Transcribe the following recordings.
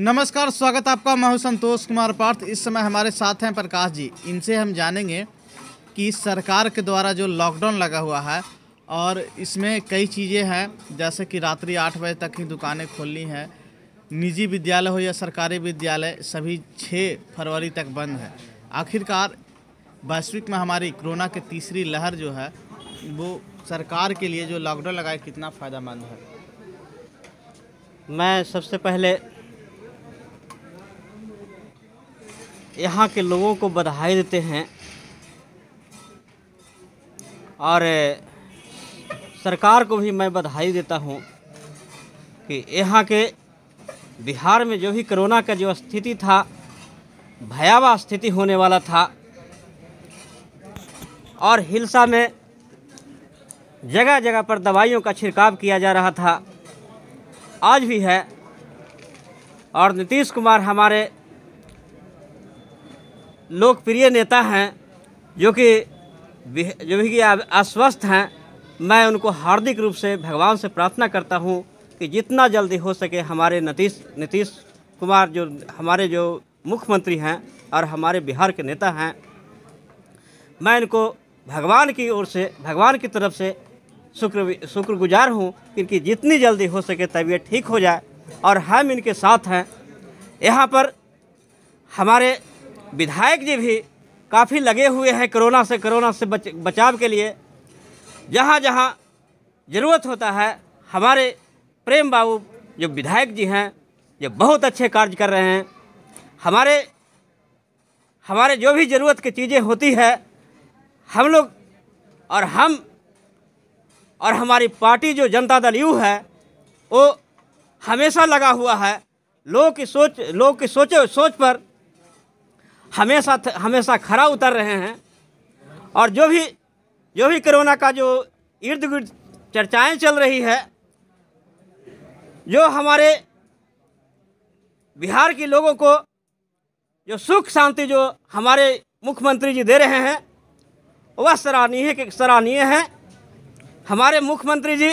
नमस्कार स्वागत आपका मैं हूं संतोष कुमार पार्थ इस समय हमारे साथ हैं प्रकाश जी इनसे हम जानेंगे कि सरकार के द्वारा जो लॉकडाउन लगा हुआ है और इसमें कई चीज़ें हैं जैसे कि रात्रि आठ बजे तक ही दुकानें खोलनी हैं निजी विद्यालय हो या सरकारी विद्यालय सभी छः फरवरी तक बंद है आखिरकार वैश्विक महामारी कोरोना की तीसरी लहर जो है वो सरकार के लिए जो लॉकडाउन लगाए कितना फ़ायदेमंद है मैं सबसे पहले यहाँ के लोगों को बधाई देते हैं और सरकार को भी मैं बधाई देता हूँ कि यहाँ के बिहार में जो भी कोरोना का जो स्थिति था भयावह स्थिति होने वाला था और हिलसा में जगह जगह पर दवाइयों का छिड़काव किया जा रहा था आज भी है और नीतीश कुमार हमारे लोकप्रिय नेता हैं जो कि जो भी कि अस्वस्थ हैं मैं उनको हार्दिक रूप से भगवान से प्रार्थना करता हूँ कि जितना जल्दी हो सके हमारे नीतीश नीतीश कुमार जो हमारे जो मुख्यमंत्री हैं और हमारे बिहार के नेता हैं मैं इनको भगवान की ओर से भगवान की तरफ से शुक्र शुक्रगुजार हूँ क्योंकि जितनी जल्दी हो सके तबीयत ठीक हो जाए और हम इनके साथ हैं यहाँ पर हमारे विधायक जी भी काफ़ी लगे हुए हैं कोरोना से कोरोना से बच, बचाव के लिए जहाँ जहाँ ज़रूरत होता है हमारे प्रेम बाबू जो विधायक जी हैं ये बहुत अच्छे कार्य कर रहे हैं हमारे हमारे जो भी ज़रूरत की चीज़ें होती है हम लोग और हम और हमारी पार्टी जो जनता दल यू है वो हमेशा लगा हुआ है लोग की सोच लोग की सोचे सोच पर हमेशा हमेशा खरा उतर रहे हैं और जो भी जो भी कोरोना का जो इर्द गिर्द चर्चाएं चल रही है जो हमारे बिहार के लोगों को जो सुख शांति जो हमारे मुख्यमंत्री जी दे रहे हैं वह सराहनीय के सराहनीय है हमारे मुख्यमंत्री जी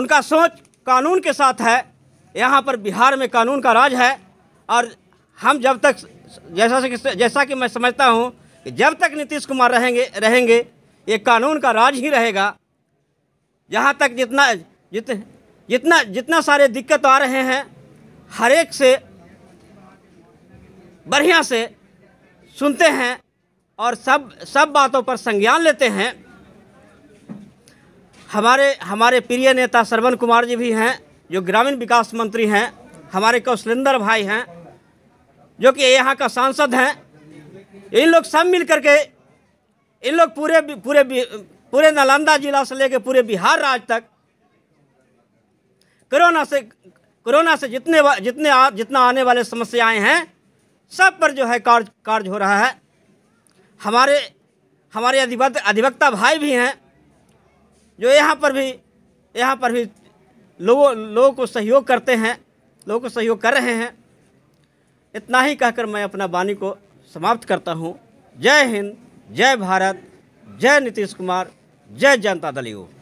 उनका सोच कानून के साथ है यहाँ पर बिहार में कानून का राज है और हम जब तक जैसा से जैसा कि मैं समझता हूँ कि जब तक नीतीश कुमार रहेंगे रहेंगे ये कानून का राज ही रहेगा जहाँ तक जितना जित जितना जितना सारे दिक्कत आ रहे हैं हर एक से बढ़िया से सुनते हैं और सब सब बातों पर संज्ञान लेते हैं हमारे हमारे प्रिय नेता श्रवण कुमार जी भी हैं जो ग्रामीण विकास मंत्री हैं हमारे कौशलेंद्र भाई हैं जो कि यहाँ का सांसद हैं इन लोग सब मिल करके इन लोग पूरे पूरे पूरे नालंदा जिला से लेकर पूरे बिहार राज्य तक कोरोना से कोरोना से जितने जितने आ, जितना आने वाले समस्याएं हैं सब पर जो है कार्य कार्य हो रहा है हमारे हमारे अधिवक्त अधिवक्ता भाई भी हैं जो यहाँ पर भी यहाँ पर भी लोगों लोगों को सहयोग करते हैं लोगों को सहयोग कर रहे हैं इतना ही कहकर मैं अपना वाणी को समाप्त करता हूँ जय हिंद जय भारत जय नीतीश कुमार जय जनता दल यू